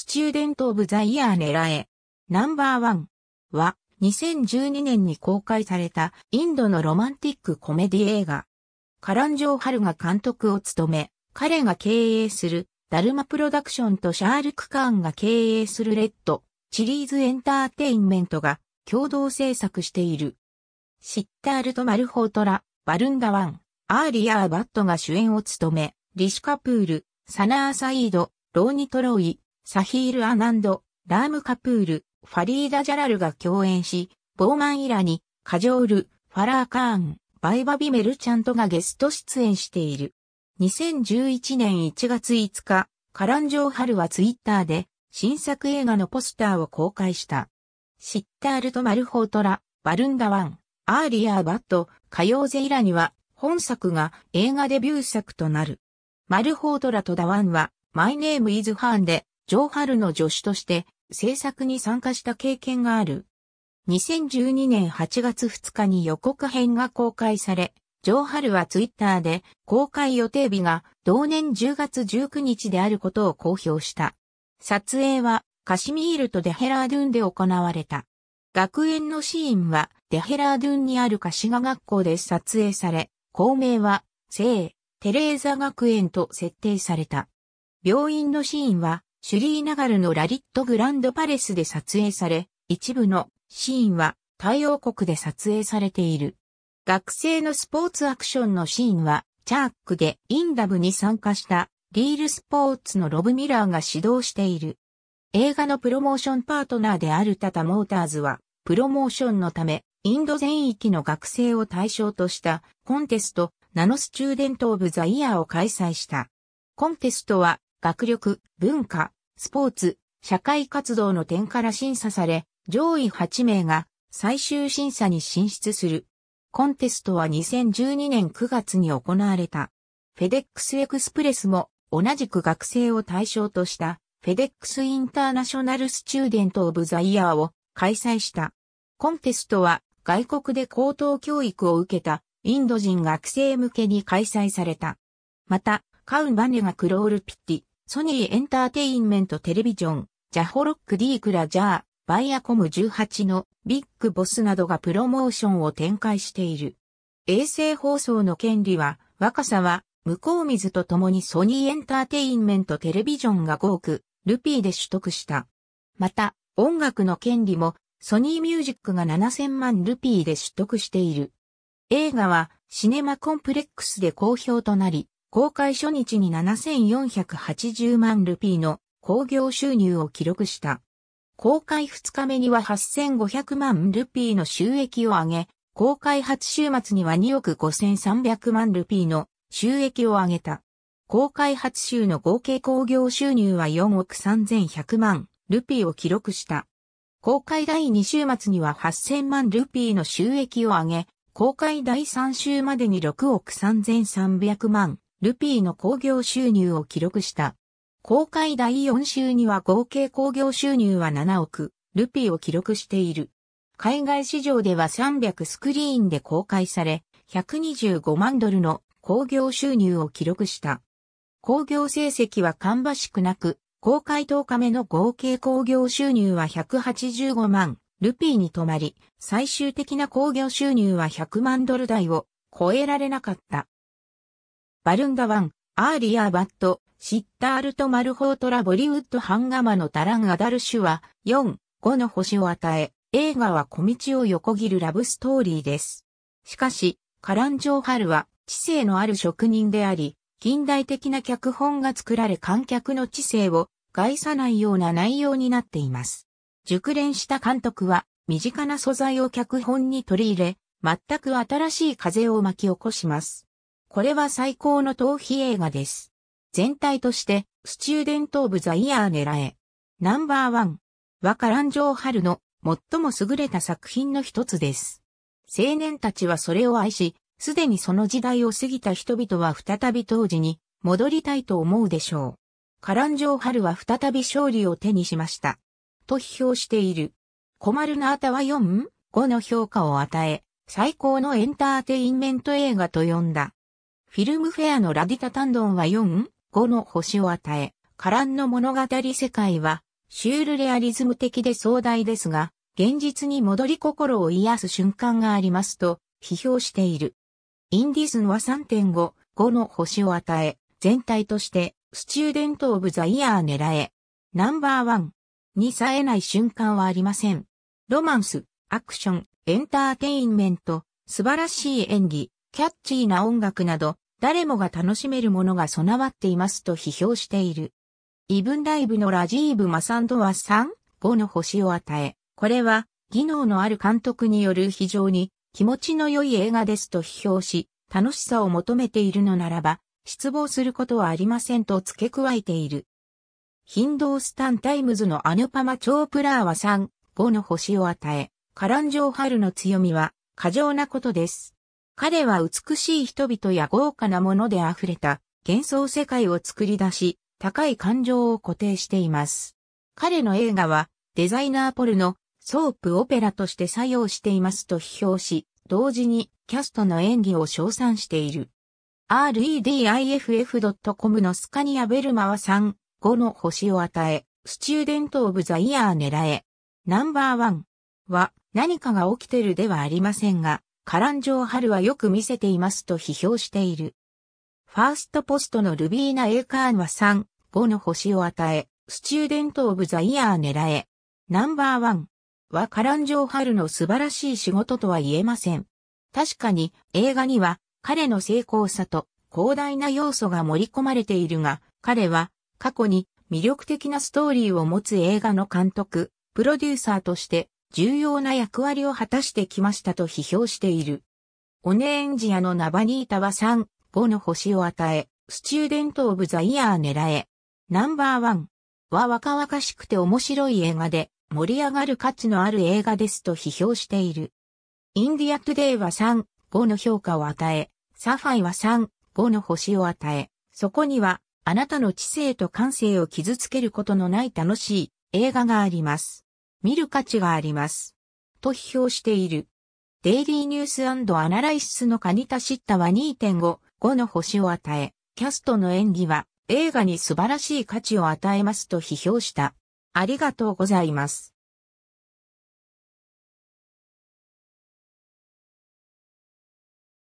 スチューデント・オブ・ザ・イヤー狙え。ナンバーワンは2012年に公開されたインドのロマンティックコメディ映画。カランジョー・ハルが監督を務め、彼が経営するダルマプロダクションとシャールク・カーンが経営するレッド、チリーズ・エンターテインメントが共同制作している。シッタールとマルホートラ、バルンダワン、アーリアー・バットが主演を務め、リシカプール、サナー・サイード、ローニ・トロイ、サヒール・アナンド、ラーム・カプール、ファリーダ・ジャラルが共演し、ボーマン・イラニ、カジョール、ファラー・カーン、バイバビ・メルチャントがゲスト出演している。2011年1月5日、カランジョー・ハルはツイッターで新作映画のポスターを公開した。シッタールとマルホートラ、バルンダワン、アーリアバット、カヨーゼイラには本作が映画デビュー作となる。マルホートラとダワンはマイネームイズハーンでジョー・ハルの助手として制作に参加した経験がある。2012年8月2日に予告編が公開され、ジョー・ハルはツイッターで公開予定日が同年10月19日であることを公表した。撮影はカシミールとデヘラードゥンで行われた。学園のシーンはデヘラードゥンにあるカシガ学校で撮影され、校名は聖テレーザ学園と設定された。病院のシーンはシュリーナガルのラリットグランドパレスで撮影され、一部のシーンは太陽国で撮影されている。学生のスポーツアクションのシーンは、チャークでインダブに参加したリールスポーツのロブ・ミラーが指導している。映画のプロモーションパートナーであるタタ・モーターズは、プロモーションのため、インド全域の学生を対象としたコンテスト、ナノスチューデント・オブ・ザ・イヤーを開催した。コンテストは学力、文化、スポーツ、社会活動の点から審査され、上位8名が最終審査に進出する。コンテストは2012年9月に行われた。フェデックスエクスプレスも同じく学生を対象としたフェデックスインターナショナルスチューデントオブザイヤーを開催した。コンテストは外国で高等教育を受けたインド人学生向けに開催された。また、カウンバネがクロールピッティ、ソニーエンターテインメントテレビジョン、ジャホロック D クラジャー、バイアコム18のビッグボスなどがプロモーションを展開している。衛星放送の権利は、若さは、向こう水と共にソニーエンターテインメントテレビジョンが5億、ルピーで取得した。また、音楽の権利も、ソニーミュージックが7000万ルピーで取得している。映画は、シネマコンプレックスで好評となり、公開初日に7480万ルピーの興行収入を記録した。公開2日目には8500万ルピーの収益を上げ、公開初週末には2億5300万ルピーの収益を上げた。公開初週の合計興行収入は4億3100万ルピーを記録した。公開第2週末には8000万ルピーの収益を上げ、公開第3週までに6億3300万ルピーの興行収入を記録した。公開第4週には合計興行収入は7億、ルピーを記録している。海外市場では300スクリーンで公開され、125万ドルの興行収入を記録した。興行成績は芳しくなく、公開10日目の合計興行収入は185万、ルピーに止まり、最終的な興行収入は100万ドル台を超えられなかった。バルンガワン、アーリアバット、シッタールト・マルホートラボリウッドハンガマのタランアダルシュは4、5の星を与え、映画は小道を横切るラブストーリーです。しかし、カランジョーハルは知性のある職人であり、近代的な脚本が作られ観客の知性を害さないような内容になっています。熟練した監督は身近な素材を脚本に取り入れ、全く新しい風を巻き起こします。これは最高の逃避映画です。全体として、スチューデント・オブ・ザ・イヤー狙え。ナンバーワン。若蘭城春の最も優れた作品の一つです。青年たちはそれを愛し、すでにその時代を過ぎた人々は再び当時に戻りたいと思うでしょう。カランジョー・ハルは再び勝利を手にしました。と批評している。困るなあたは 4?5 の評価を与え、最高のエンターテインメント映画と呼んだ。フィルムフェアのラディタ・タンドンは4、5の星を与え、カランの物語世界は、シュールレアリズム的で壮大ですが、現実に戻り心を癒す瞬間がありますと、批評している。インディズンは3.5、5の星を与え、全体として、スチューデント・オブ・ザ・イヤー狙え。ナンバーワンに冴えない瞬間はありません。ロマンス、アクション、エンターテインメント、素晴らしい演技、キャッチーな音楽など、誰もが楽しめるものが備わっていますと批評している。イブンライブのラジーブ・マサンドは3、5の星を与え、これは、技能のある監督による非常に気持ちの良い映画ですと批評し、楽しさを求めているのならば、失望することはありませんと付け加えている。ヒンドースタンタイムズのアヌパマ・チョープラーは3、5の星を与え、カランジョーハルの強みは過剰なことです。彼は美しい人々や豪華なもので溢れた幻想世界を作り出し、高い感情を固定しています。彼の映画はデザイナーポルのソープオペラとして作用していますと批評し、同時にキャストの演技を称賛している。rediff.com のスカニア・ベルマは3、5の星を与え、スチューデント・オブ・ザ・イヤー狙え。ナンバーワンは何かが起きてるではありませんが、カランジョー・ハルはよく見せていますと批評している。ファーストポストのルビーナ・エーカーンは3、5の星を与え、スチューデント・オブ・ザ・イヤー狙え。ナンバーワンはカランジョー・ハルの素晴らしい仕事とは言えません。確かに映画には彼の成功さと広大な要素が盛り込まれているが、彼は過去に魅力的なストーリーを持つ映画の監督、プロデューサーとして重要な役割を果たしてきましたと批評している。オネエンジアのナバニータは3、5の星を与え、スチューデント・オブ・ザ・イヤー狙え。ナンバーワンは若々しくて面白い映画で盛り上がる価値のある映画ですと批評している。インディア・トゥデイは3、5の評価を与え、サファイは3、5の星を与え、そこにはあなたの知性と感性を傷つけることのない楽しい映画があります。見る価値があります。と批評している。デイリーニュースアナライシスのカニタシッタは2.5、5の星を与え、キャストの演技は映画に素晴らしい価値を与えますと批評した。ありがとうございます。